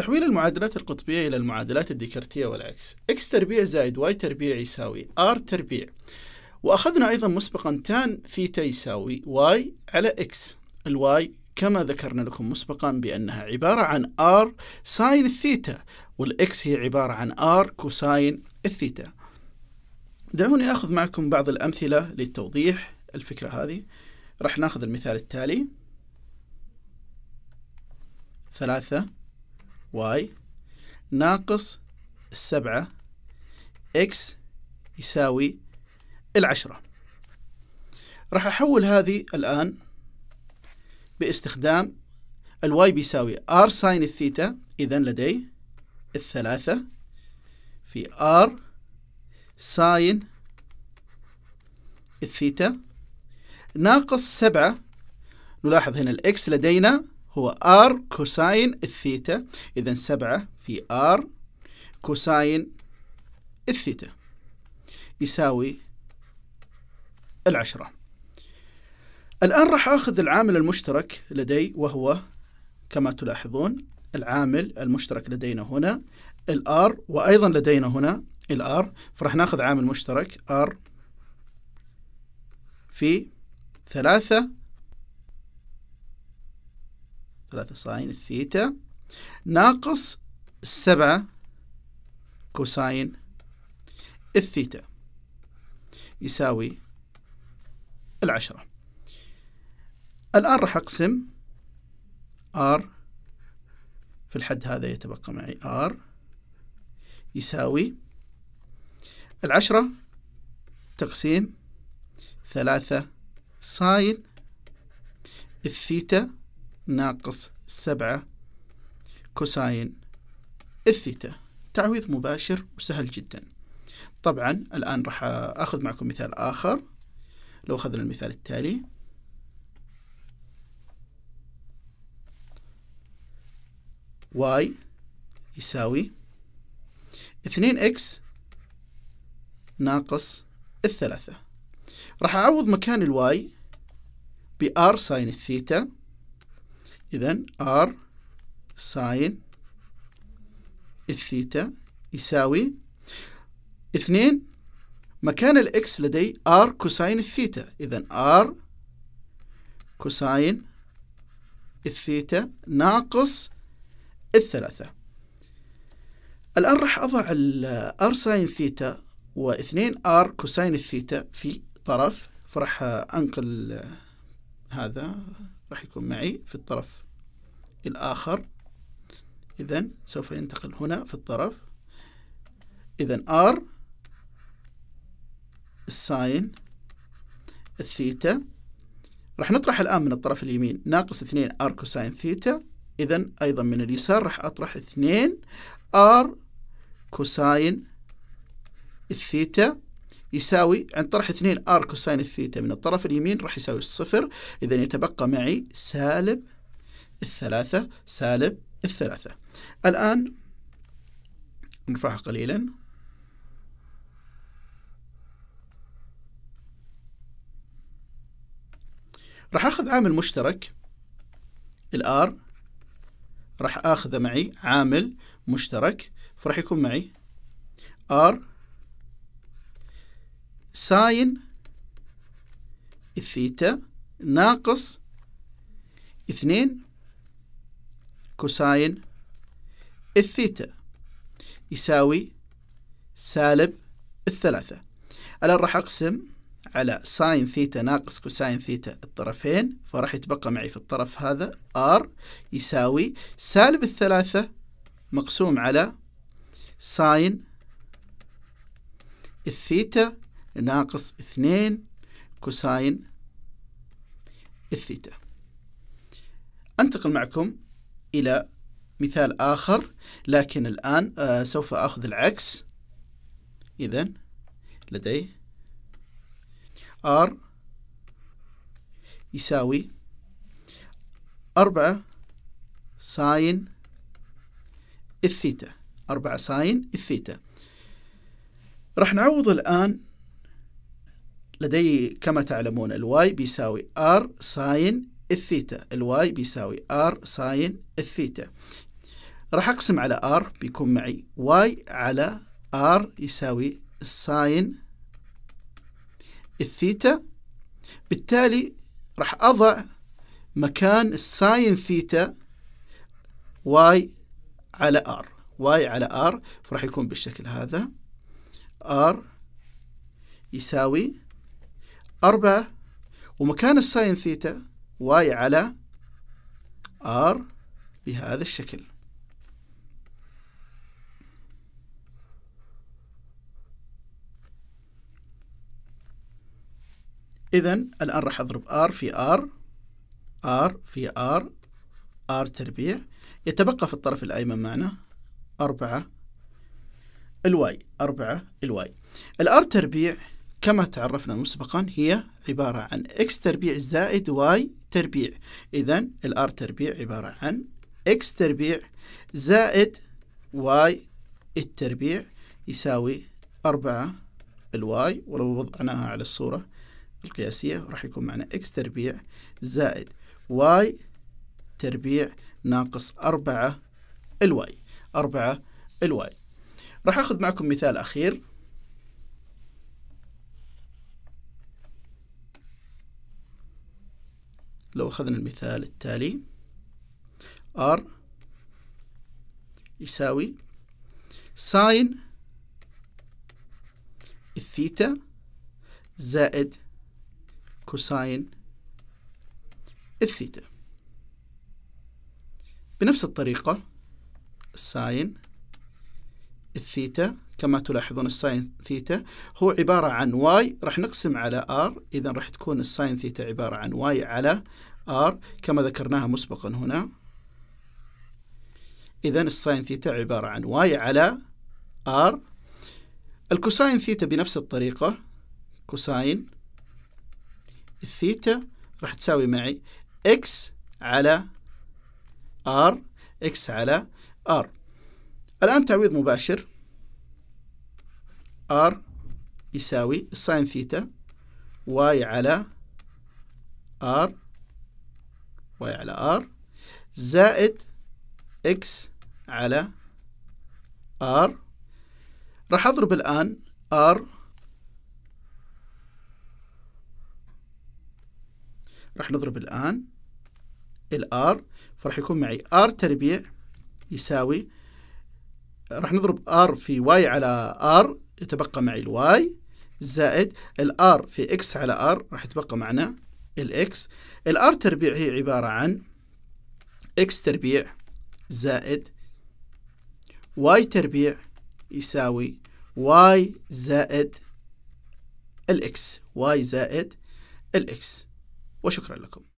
تحويل المعادلات القطبية إلى المعادلات الديكرتية والعكس x تربيع زائد y تربيع يساوي r تربيع وأخذنا أيضا مسبقا تان ثيتا يساوي y على x الواي كما ذكرنا لكم مسبقا بأنها عبارة عن r ساين الثيتا والإكس هي عبارة عن r كوساين الثيتا دعوني أخذ معكم بعض الأمثلة للتوضيح الفكرة هذه راح ناخذ المثال التالي ثلاثة واي ناقص السبعة إكس يساوي العشرة راح أحول هذه الآن باستخدام الواي بيساوي ار ساين الثيتا إذا لدي الثلاثة في ار ساين الثيتا ناقص سبعة نلاحظ هنا الإكس لدينا هو R كوساين الثيتا اذا سبعة في R كوساين الثيتا يساوي العشرة الآن راح أخذ العامل المشترك لدي وهو كما تلاحظون العامل المشترك لدينا هنا R وأيضا لدينا هنا R فراح ناخذ عامل مشترك R في ثلاثة ثلاثة ساين الثيتا ناقص سبعة كوساين الثيتا يساوي العشرة الآن راح أقسم R في الحد هذا يتبقى معي R يساوي العشرة تقسيم ثلاثة ساين الثيتا ناقص سبعة كوساين الثيتا تعويض مباشر وسهل جدا طبعا الآن راح أخذ معكم مثال آخر لو أخذنا المثال التالي واي يساوي اثنين اكس ناقص الثلاثة راح أعوض مكان الواي بآر ساين الثيتا إذا R ساين الثيتا يساوي اثنين مكان الإكس لدي R كوساين الثيتا إذا R كوساين الثيتا ناقص الثلاثة الآن راح أضع R ساين ثيتا واثنين R كوساين الثيتا في طرف فراح أنقل هذا راح يكون معي في الطرف الآخر إذا سوف ينتقل هنا في الطرف إذا R الساين الثيتا راح نطرح الآن من الطرف اليمين ناقص 2 R كوساين ثيتا إذا أيضا من اليسار راح أطرح 2 R كوساين الثيتا يساوي عند طرح 2 ار كوساين الثيتا من الطرف اليمين راح يساوي صفر إذا يتبقى معي سالب الثلاثة سالب الثلاثة الآن نرفعها قليلا راح أخذ عامل مشترك الآر راح أخذه معي عامل مشترك فراح يكون معي R ساين الثيتا ناقص اثنين كوساين الثيتا يساوي سالب الثلاثة الآن راح أقسم على ساين ثيتا ناقص كوساين ثيتا الطرفين فراح يتبقى معي في الطرف هذا R يساوي سالب الثلاثة مقسوم على ساين الثيتا ناقص اثنين كوساين الثيتا أنتقل معكم إلى مثال آخر لكن الآن آه سوف أخذ العكس إذا لدي R يساوي أربعة ساين الثيتا أربعة ساين الثيتا راح نعوض الآن لدي كما تعلمون الواي بيساوي ار ساين الثيتا الواي بيساوي ار ساين الثيتا راح اقسم على ار بيكون معي واي على ار يساوي ساين الثيتا بالتالي راح اضع مكان الساين ثيتا واي على ار واي على ار فراح يكون بالشكل هذا ار يساوي أربعة ومكان الساين ثيتا واي على ار بهذا الشكل إذا الآن راح أضرب آر في آر آر في آر آر تربيع يتبقى في الطرف الأيمن معنا أربعة الواي أربعة الواي الآر تربيع كما تعرفنا مسبقا هي عبارة عن x تربيع زائد y تربيع إذا الار تربيع عبارة عن x تربيع زائد y التربيع يساوي 4 الواي ولو وضعناها على الصورة القياسية راح يكون معنا x تربيع زائد y تربيع ناقص 4 الواي 4 الواي راح أخذ معكم مثال أخير لو أخذنا المثال التالي R يساوي ساين الثيتا زائد كوساين الثيتا بنفس الطريقة ساين الثيتا كما تلاحظون الساين ثيتا هو عبارة عن واي راح نقسم على ار إذا راح تكون الساين ثيتا عبارة عن واي على ار كما ذكرناها مسبقا هنا إذا الساين ثيتا عبارة عن واي على ار الكوساين ثيتا بنفس الطريقة كوساين الثيتا راح تساوي معي اكس على ار اكس على ار الآن تعويض مباشر R يساوي الساين ثيتا واي على R واي على R زائد اكس على R راح اضرب الان R راح نضرب الان R فراح يكون معي R تربيع يساوي راح نضرب R في واي على R يتبقى معي الواي زائد الار في اكس على ار راح يتبقى معنا الاكس الار تربيع هي عبارة عن اكس تربيع زائد واي تربيع يساوي واي زائد الاكس واي زائد الاكس وشكرا لكم